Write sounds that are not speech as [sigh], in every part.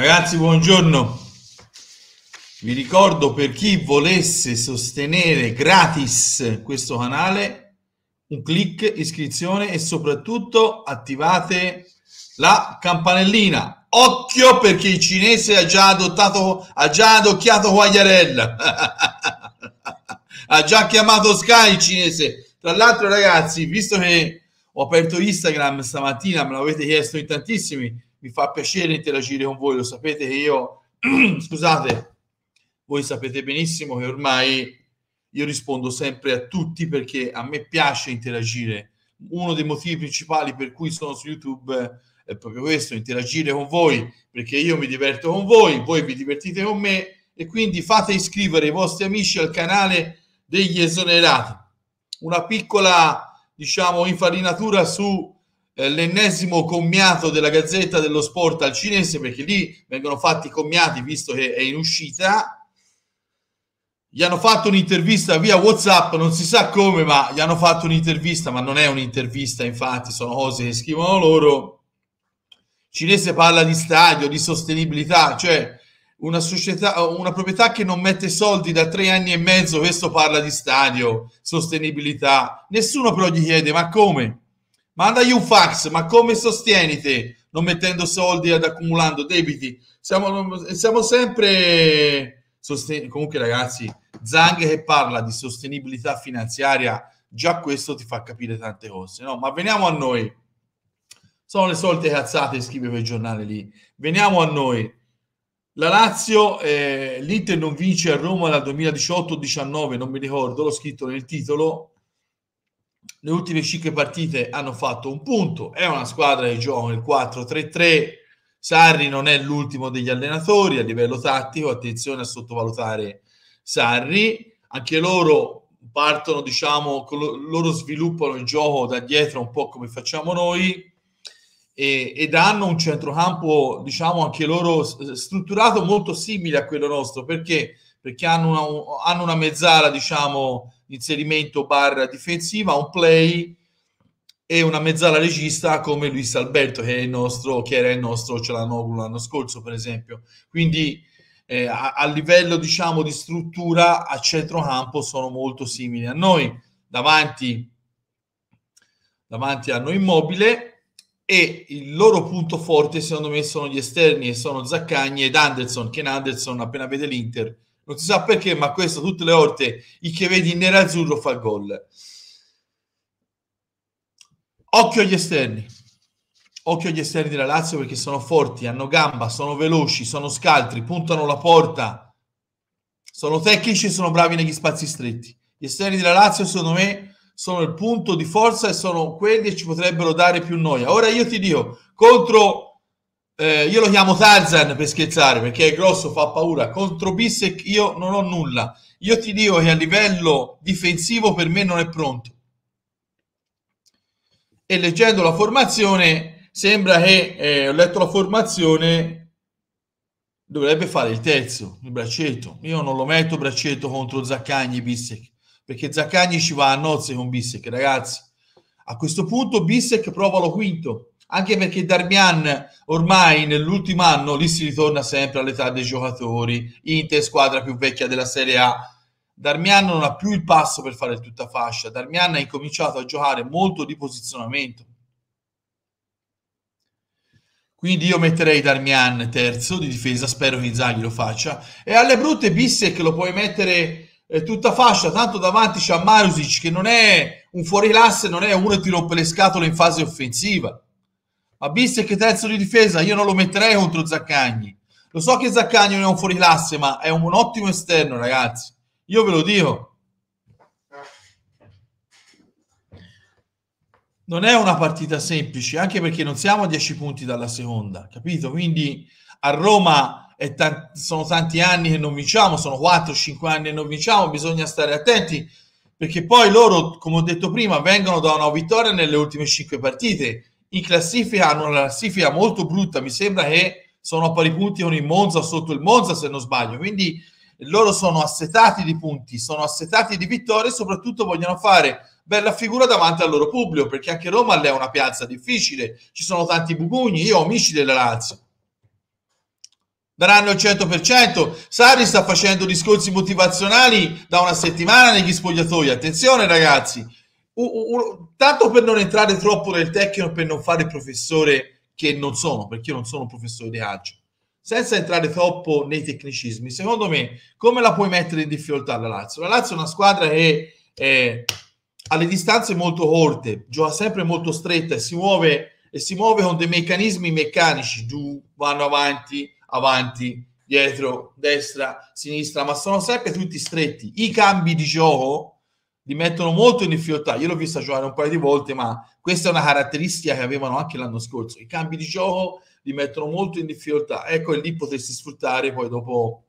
Ragazzi, buongiorno. Vi ricordo per chi volesse sostenere gratis questo canale, un clic, iscrizione e soprattutto attivate la campanellina. Occhio perché il cinese ha già adottato, ha già adocchiato Quagliarella. [laughs] ha già chiamato Sky il cinese. Tra l'altro, ragazzi, visto che ho aperto Instagram stamattina, me l'avete chiesto in tantissimi mi fa piacere interagire con voi, lo sapete che io, [clears throat] scusate, voi sapete benissimo che ormai io rispondo sempre a tutti perché a me piace interagire. Uno dei motivi principali per cui sono su YouTube è proprio questo, interagire con voi, perché io mi diverto con voi, voi vi divertite con me e quindi fate iscrivere i vostri amici al canale degli esonerati. Una piccola, diciamo, infarinatura su eh, l'ennesimo commiato della Gazzetta dello Sport al cinese, perché lì vengono fatti i commiati visto che è in uscita. Gli hanno fatto un'intervista via WhatsApp, non si sa come, ma gli hanno fatto un'intervista, ma non è un'intervista, infatti, sono cose che scrivono loro. cinese parla di stadio, di sostenibilità, cioè una società, una proprietà che non mette soldi da tre anni e mezzo, questo parla di stadio, sostenibilità. Nessuno però gli chiede, ma come? Mandagli un fax, ma come sostieni te non mettendo soldi ad accumulando debiti? Siamo, siamo sempre... Sosten- comunque ragazzi, Zang che parla di sostenibilità finanziaria, già questo ti fa capire tante cose, no? Ma veniamo a noi. Sono le solite cazzate che scrive quel giornale lì. Veniamo a noi. La Lazio, eh, l'Inter non vince a Roma dal 2018-19, non mi ricordo, l'ho scritto nel titolo le ultime 5 partite hanno fatto un punto, è una squadra di gioco nel 4-3-3, Sarri non è l'ultimo degli allenatori a livello tattico, attenzione a sottovalutare Sarri, anche loro partono, diciamo, loro sviluppano il gioco da dietro un po' come facciamo noi e, ed hanno un centrocampo, diciamo, anche loro strutturato molto simile a quello nostro, perché? Perché hanno una, hanno una mezzala, diciamo, inserimento barra difensiva, un play e una mezzala regista come Luis Alberto che, è il nostro, che era il nostro Celanoglu l'anno scorso per esempio. Quindi eh, a, a, livello diciamo di struttura a centrocampo sono molto simili a noi. Davanti, davanti a noi Immobile e il loro punto forte secondo me sono gli esterni e sono Zaccagni ed Anderson, Ken Anderson appena vede l'Inter non si sa perché, ma questo tutte le volte il che vedi nero azzurro fa gol. Occhio agli esterni, occhio agli esterni della Lazio perché sono forti, hanno gamba, sono veloci, sono scaltri, puntano la porta, sono tecnici e sono bravi negli spazi stretti. Gli esterni della Lazio, secondo me, sono il punto di forza e sono quelli che ci potrebbero dare più noia. Ora io ti dico, contro eh, io lo chiamo Tarzan per scherzare perché è grosso, fa paura. Contro Bissec io non ho nulla. Io ti dico che a livello difensivo per me non è pronto. E leggendo la formazione sembra che eh, ho letto la formazione dovrebbe fare il terzo, il braccetto. Io non lo metto braccetto contro Zaccagni e Bissec perché Zaccagni ci va a nozze con Bissec, ragazzi. A questo punto Bissec prova lo quinto anche perché Darmian ormai nell'ultimo anno lì si ritorna sempre all'età dei giocatori, Inter squadra più vecchia della Serie A. Darmian non ha più il passo per fare tutta fascia, Darmian ha incominciato a giocare molto di posizionamento. Quindi io metterei Darmian terzo di difesa, spero che Inzaghi lo faccia. E alle brutte Bissek lo puoi mettere eh, tutta fascia, tanto davanti c'è Marusic che non è un fuorilasse, non è uno che ti rompe le scatole in fase offensiva ma visto che terzo di difesa, io non lo metterei contro Zaccagni. Lo so che Zaccagni non è un fuorilasse, ma è un, un ottimo esterno, ragazzi. Io ve lo dico. Non è una partita semplice, anche perché non siamo a 10 punti dalla seconda, capito? Quindi a Roma t- sono tanti anni che non vinciamo, sono 4-5 anni che non vinciamo, bisogna stare attenti perché poi loro, come ho detto prima, vengono da una vittoria nelle ultime 5 partite in classifica hanno una classifica molto brutta, mi sembra che sono a pari punti con il Monza, sotto il Monza se non sbaglio, quindi loro sono assetati di punti, sono assetati di vittorie e soprattutto vogliono fare bella figura davanti al loro pubblico, perché anche Roma è una piazza difficile, ci sono tanti bugugni, io ho amici della Lazio. Daranno il 100%, Sari sta facendo discorsi motivazionali da una settimana negli spogliatoi, attenzione ragazzi, tanto per non entrare troppo nel tecnico, per non fare il professore che non sono, perché io non sono un professore di agio, senza entrare troppo nei tecnicismi, secondo me come la puoi mettere in difficoltà la Lazio? La Lazio è una squadra che eh, ha distanze molto corte, gioca sempre molto stretta e si muove, e si muove con dei meccanismi meccanici, giù, vanno avanti, avanti, dietro, destra, sinistra, ma sono sempre tutti stretti. I cambi di gioco li mettono molto in difficoltà. Io l'ho vista giocare un paio di volte, ma questa è una caratteristica che avevano anche l'anno scorso. I cambi di gioco li mettono molto in difficoltà. Ecco, e lì potresti sfruttare poi dopo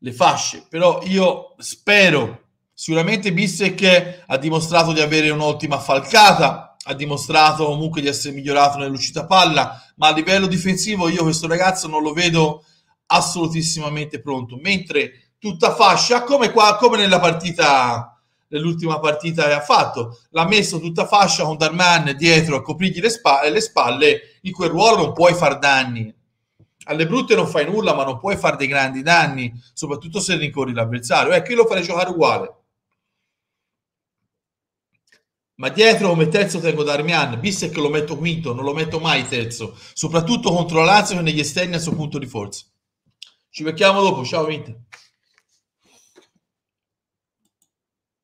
le fasce. Però io spero, sicuramente Bissek ha dimostrato di avere un'ottima falcata, ha dimostrato comunque di essere migliorato nell'uscita palla, ma a livello difensivo io questo ragazzo non lo vedo assolutissimamente pronto. Mentre tutta fascia, come, qua, come nella partita nell'ultima partita che ha fatto. L'ha messo tutta fascia con Darman dietro a coprirgli le spalle, le spalle. In quel ruolo non puoi far danni. Alle brutte non fai nulla, ma non puoi fare dei grandi danni, soprattutto se rincorri l'avversario. E eh, qui lo farei giocare uguale. Ma dietro come terzo tengo Darmian, che lo metto quinto, non lo metto mai terzo, soprattutto contro la Lazio che negli esterni è il suo punto di forza. Ci becchiamo dopo, ciao Vinta.